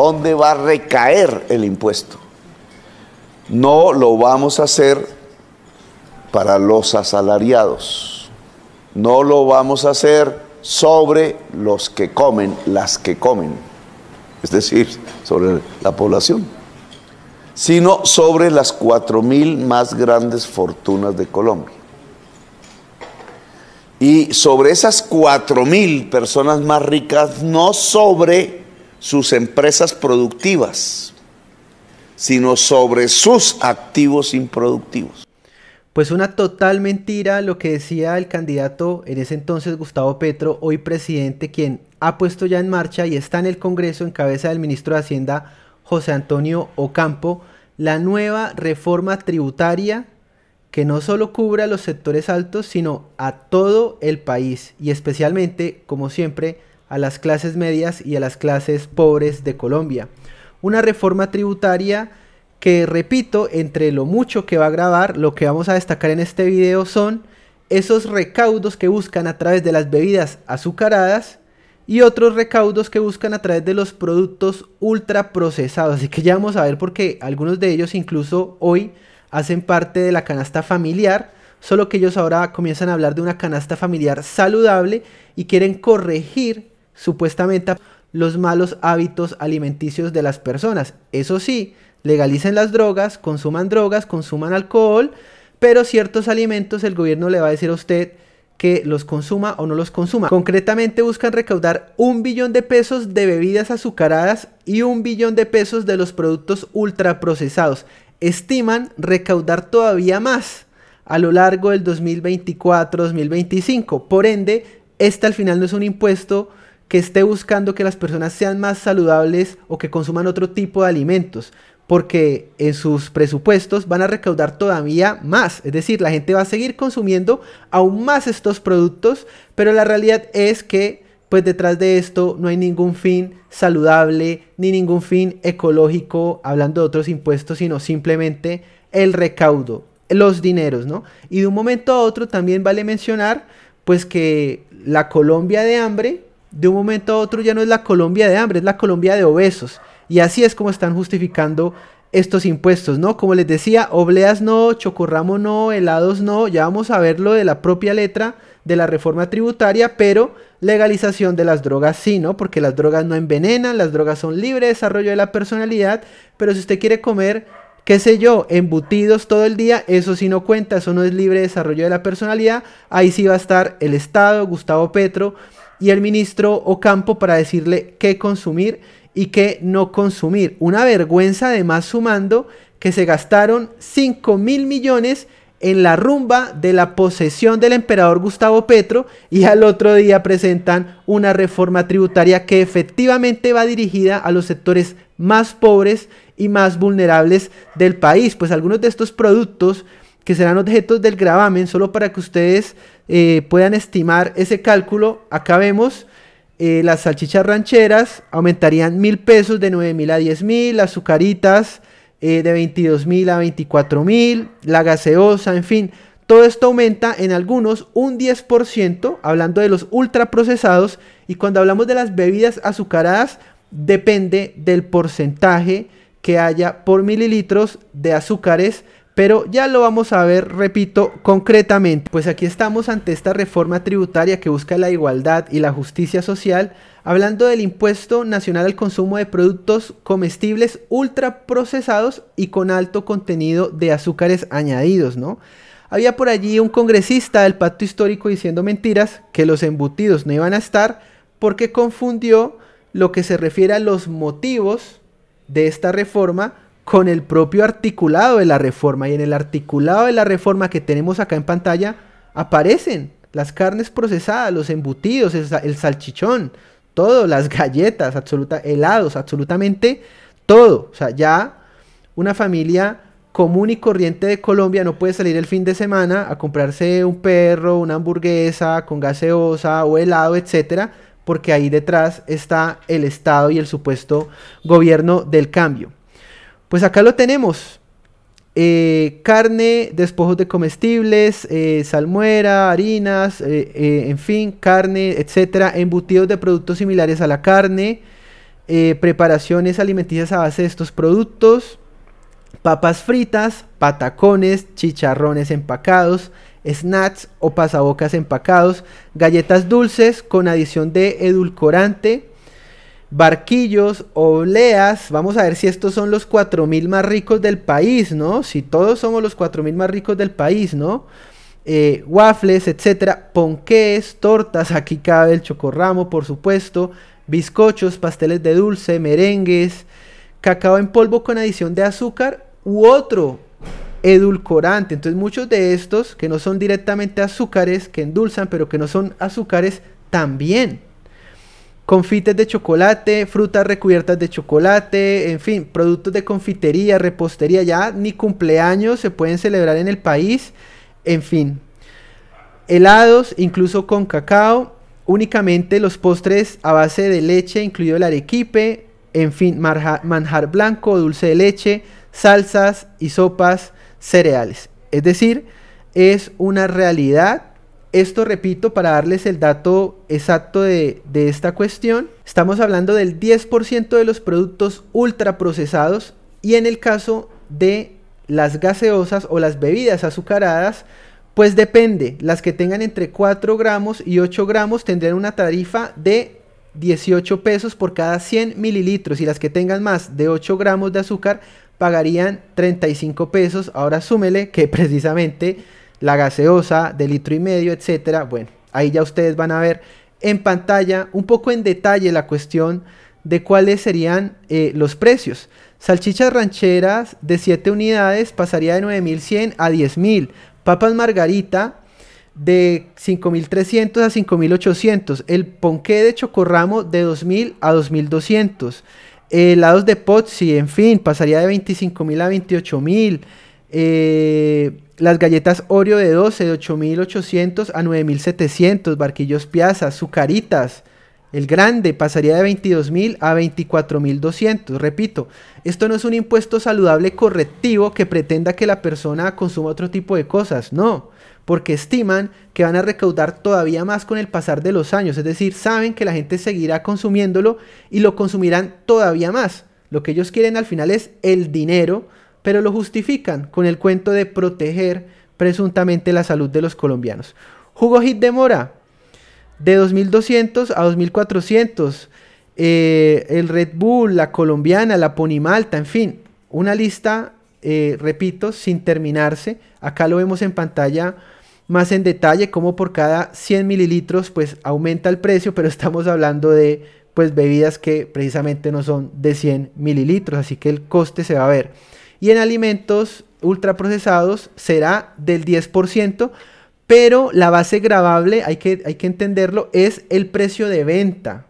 ¿Dónde va a recaer el impuesto? No lo vamos a hacer para los asalariados. No lo vamos a hacer sobre los que comen, las que comen. Es decir, sobre la población. Sino sobre las cuatro mil más grandes fortunas de Colombia. Y sobre esas cuatro mil personas más ricas, no sobre sus empresas productivas, sino sobre sus activos improductivos. Pues una total mentira lo que decía el candidato en ese entonces Gustavo Petro, hoy presidente, quien ha puesto ya en marcha y está en el Congreso en cabeza del ministro de Hacienda José Antonio Ocampo, la nueva reforma tributaria que no solo cubra los sectores altos, sino a todo el país y especialmente, como siempre, a las clases medias y a las clases pobres de Colombia. Una reforma tributaria que, repito, entre lo mucho que va a grabar, lo que vamos a destacar en este video son esos recaudos que buscan a través de las bebidas azucaradas y otros recaudos que buscan a través de los productos ultraprocesados. Así que ya vamos a ver por qué algunos de ellos incluso hoy hacen parte de la canasta familiar, solo que ellos ahora comienzan a hablar de una canasta familiar saludable y quieren corregir supuestamente los malos hábitos alimenticios de las personas. Eso sí, legalicen las drogas, consuman drogas, consuman alcohol, pero ciertos alimentos el gobierno le va a decir a usted que los consuma o no los consuma. Concretamente buscan recaudar un billón de pesos de bebidas azucaradas y un billón de pesos de los productos ultraprocesados. Estiman recaudar todavía más a lo largo del 2024-2025. Por ende, este al final no es un impuesto que esté buscando que las personas sean más saludables o que consuman otro tipo de alimentos, porque en sus presupuestos van a recaudar todavía más. Es decir, la gente va a seguir consumiendo aún más estos productos, pero la realidad es que pues detrás de esto no hay ningún fin saludable ni ningún fin ecológico hablando de otros impuestos, sino simplemente el recaudo, los dineros, ¿no? Y de un momento a otro también vale mencionar pues que la Colombia de hambre de un momento a otro ya no es la Colombia de hambre, es la Colombia de obesos. Y así es como están justificando estos impuestos, ¿no? Como les decía, obleas no, chocorramo no, helados no, ya vamos a verlo de la propia letra de la reforma tributaria, pero legalización de las drogas sí, ¿no? Porque las drogas no envenenan, las drogas son libre desarrollo de la personalidad, pero si usted quiere comer, qué sé yo, embutidos todo el día, eso sí no cuenta, eso no es libre desarrollo de la personalidad, ahí sí va a estar el Estado, Gustavo Petro, y el ministro Ocampo para decirle qué consumir y qué no consumir. Una vergüenza además sumando que se gastaron 5 mil millones en la rumba de la posesión del emperador Gustavo Petro y al otro día presentan una reforma tributaria que efectivamente va dirigida a los sectores más pobres y más vulnerables del país. Pues algunos de estos productos que serán objetos del gravamen, solo para que ustedes eh, puedan estimar ese cálculo, acá vemos eh, las salchichas rancheras aumentarían mil pesos de 9 mil a diez mil, las azucaritas eh, de veintidós mil a veinticuatro mil, la gaseosa, en fin. Todo esto aumenta en algunos un 10%, hablando de los ultraprocesados, y cuando hablamos de las bebidas azucaradas, depende del porcentaje que haya por mililitros de azúcares pero ya lo vamos a ver, repito, concretamente. Pues aquí estamos ante esta reforma tributaria que busca la igualdad y la justicia social, hablando del impuesto nacional al consumo de productos comestibles ultraprocesados y con alto contenido de azúcares añadidos, ¿no? Había por allí un congresista del pacto histórico diciendo mentiras, que los embutidos no iban a estar, porque confundió lo que se refiere a los motivos de esta reforma con el propio articulado de la reforma. Y en el articulado de la reforma que tenemos acá en pantalla aparecen las carnes procesadas, los embutidos, el, salchichón, todo, las galletas, absoluta, helados, absolutamente todo. O sea, ya una familia común y corriente de Colombia no puede salir el fin de semana a comprarse un perro, una hamburguesa con gaseosa o helado, etcétera, porque ahí detrás está el Estado y el supuesto gobierno del cambio. Pues acá lo tenemos. Eh, carne, despojos de comestibles, eh, salmuera, harinas, eh, en fin, carne, etcétera, embutidos de productos similares a la carne, preparaciones alimenticias a base de estos productos, papas fritas, patacones, chicharrones empacados, snacks o pasabocas empacados, galletas dulces con adición de edulcorante, barquillos, obleas. Vamos a ver si estos son los 4.000 más ricos del país, ¿no? Si todos somos los 4.000 más ricos del país, ¿no? Eh, waffles, etcétera, ponqués, tortas, aquí cabe el chocorramo, por supuesto, bizcochos, pasteles de dulce, merengues, cacao en polvo con adición de azúcar u otro edulcorante. Entonces muchos de estos que no son directamente azúcares, que endulzan, pero que no son azúcares, también confites de chocolate, frutas recubiertas de chocolate, en fin, productos de confitería, repostería, ya ni cumpleaños se pueden celebrar en el país, en fin. Helados, incluso con cacao, únicamente los postres a base de leche, incluido el arequipe, en fin, manjar blanco, dulce de leche, salsas y sopas, cereales. Es decir, es una realidad esto repito para darles el dato exacto de, esta cuestión. Estamos hablando del 10% de los productos ultraprocesados y en el caso de las gaseosas o las bebidas azucaradas, pues depende. Las que tengan entre 4 gramos y 8 gramos tendrán una tarifa de 18 pesos por cada 100 mililitros y las que tengan más de 8 gramos de azúcar pagarían 35 pesos. Ahora súmele que precisamente la gaseosa de litro y medio, etcétera. Bueno, ahí ya ustedes van a ver en pantalla un poco en detalle la cuestión de cuáles serían eh, los precios. Salchichas rancheras de 7 unidades pasaría de 9.100 a 10.000. Papas margarita de 5.300 a 5.800. El ponqué de chocorramo de 2.000 a 2.200. Helados de Pozzi, en fin, pasaría de 25.000 a 28.000. Eh, las galletas Oreo de 12 de 8.800 a 9.700, barquillos Piazas, sucaritas, el grande pasaría de 22.000 a 24.200. Repito, esto no es un impuesto saludable correctivo que pretenda que la persona consuma otro tipo de cosas, no, porque estiman que van a recaudar todavía más con el pasar de los años, es decir, saben que la gente seguirá consumiéndolo y lo consumirán todavía más. Lo que ellos quieren al final es el dinero pero lo justifican con el cuento de proteger presuntamente la salud de los colombianos. Jugo Hit de Mora, de 2200 a 2400. Eh, el Red Bull, la colombiana, la Ponimalta, en fin, una lista, eh, repito, sin terminarse. Acá lo vemos en pantalla más en detalle, como por cada 100 mililitros, pues aumenta el precio, pero estamos hablando de pues bebidas que precisamente no son de 100 mililitros, así que el coste se va a ver y en alimentos ultraprocesados será del 10%, pero la base gravable, hay que, hay que entenderlo, es el precio de venta.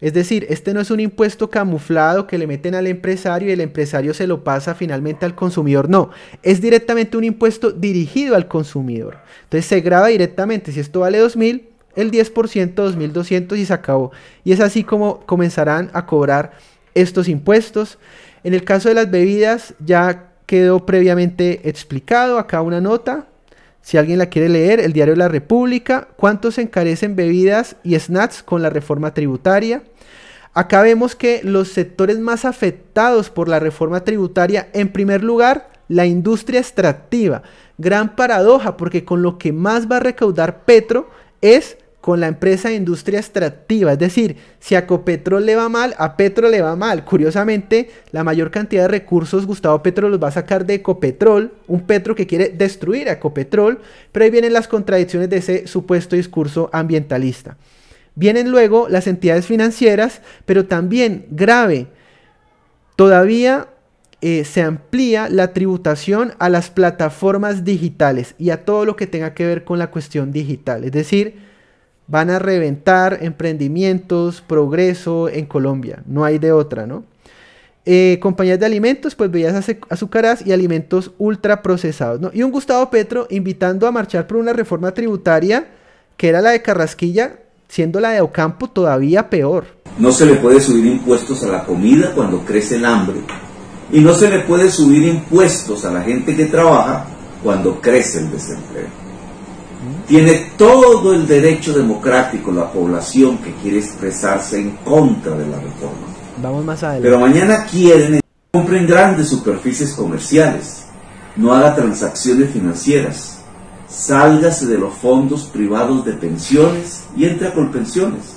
Es decir, este no es un impuesto camuflado que le meten al empresario y el empresario se lo pasa finalmente al consumidor. No, es directamente un impuesto dirigido al consumidor. Entonces se graba directamente. Si esto vale 2.000, el 10%, 2.200 y se acabó. Y es así como comenzarán a cobrar estos impuestos. En el caso de las bebidas ya quedó previamente explicado, acá una nota. Si alguien la quiere leer, el diario de la República, cuánto se encarecen bebidas y snacks con la reforma tributaria. Acá vemos que los sectores más afectados por la reforma tributaria, en primer lugar, la industria extractiva. Gran paradoja, porque con lo que más va a recaudar Petro es con la empresa de industria extractiva. Es decir, si a Copetrol le va mal, a Petro le va mal. Curiosamente, la mayor cantidad de recursos Gustavo Petro los va a sacar de Copetrol, un Petro que quiere destruir a Copetrol, pero ahí vienen las contradicciones de ese supuesto discurso ambientalista. Vienen luego las entidades financieras, pero también grave, todavía eh, se amplía la tributación a las plataformas digitales y a todo lo que tenga que ver con la cuestión digital. Es decir, van a reventar emprendimientos, progreso en Colombia. No hay de otra, ¿no? Eh, compañías de alimentos, pues veías azúcaras y alimentos ultraprocesados, ¿no? Y un Gustavo Petro invitando a marchar por una reforma tributaria que era la de Carrasquilla, siendo la de Ocampo todavía peor. No se le puede subir impuestos a la comida cuando crece el hambre. Y no se le puede subir impuestos a la gente que trabaja cuando crece el desempleo. Tiene todo el derecho democrático la población que quiere expresarse en contra de la reforma. Vamos más adelante. Pero mañana quieren compren grandes superficies comerciales, no haga transacciones financieras, sálgase de los fondos privados de pensiones y entra con pensiones.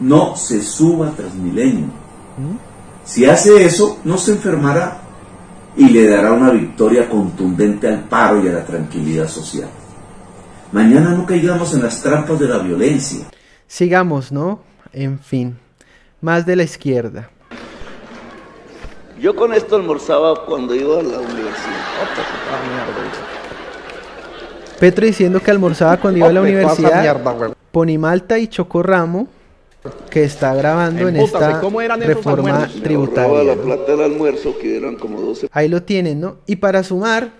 No se suba tras milenio. ¿Mm? Si hace eso, no se enfermará y le dará una victoria contundente al paro y a la tranquilidad social. Mañana no caigamos en las trampas de la violencia. Sigamos, ¿no? En fin, más de la izquierda. Yo con esto almorzaba cuando iba a la universidad. Petro diciendo que almorzaba cuando iba a la universidad. Ponimalta y Chocorramo, que está grabando en esta reforma tributaria. Ahí lo tienen, ¿no? Y para sumar,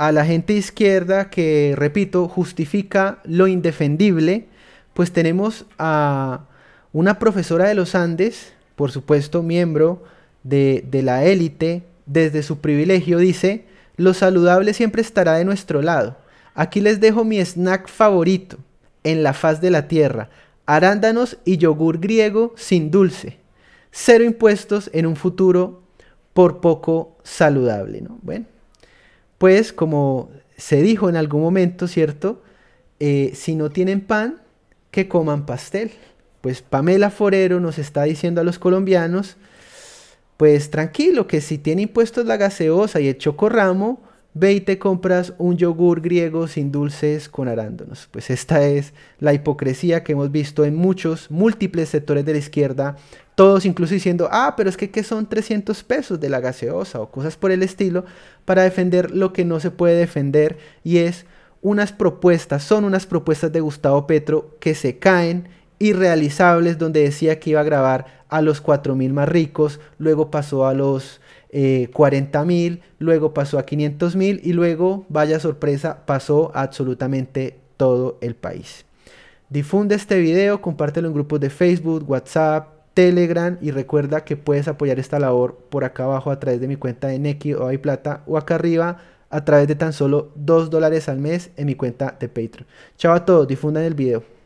a la gente izquierda que, repito, justifica lo indefendible, pues tenemos a una profesora de los Andes, por supuesto miembro de, la élite, desde su privilegio dice, lo saludable siempre estará de nuestro lado. Aquí les dejo mi snack favorito en la faz de la tierra, arándanos y yogur griego sin dulce. Cero impuestos en un futuro por poco saludable, ¿no? Bueno, pues como se dijo en algún momento, ¿cierto? Eh, si no tienen pan, que coman pastel. Pues Pamela Forero nos está diciendo a los colombianos, pues tranquilo, que si tiene impuestos la gaseosa y el chocorramo, Ve y te compras un yogur griego sin dulces con arándanos. Pues esta es la hipocresía que hemos visto en muchos, múltiples sectores de la izquierda, todos incluso diciendo, ah, pero es que ¿qué son 300 pesos de la gaseosa o cosas por el estilo, para defender lo que no se puede defender y es unas propuestas, son unas propuestas de Gustavo Petro que se caen irrealizables, donde decía que iba a grabar a los 4.000 más ricos, luego pasó a los eh, 40 mil, luego pasó a 500 mil y luego, vaya sorpresa, pasó a absolutamente todo el país. Difunde este video, compártelo en grupos de Facebook, WhatsApp, Telegram y recuerda que puedes apoyar esta labor por acá abajo a través de mi cuenta de Neki o Plata o acá arriba a través de tan solo 2 dólares al mes en mi cuenta de Patreon. Chao a todos, difundan el video.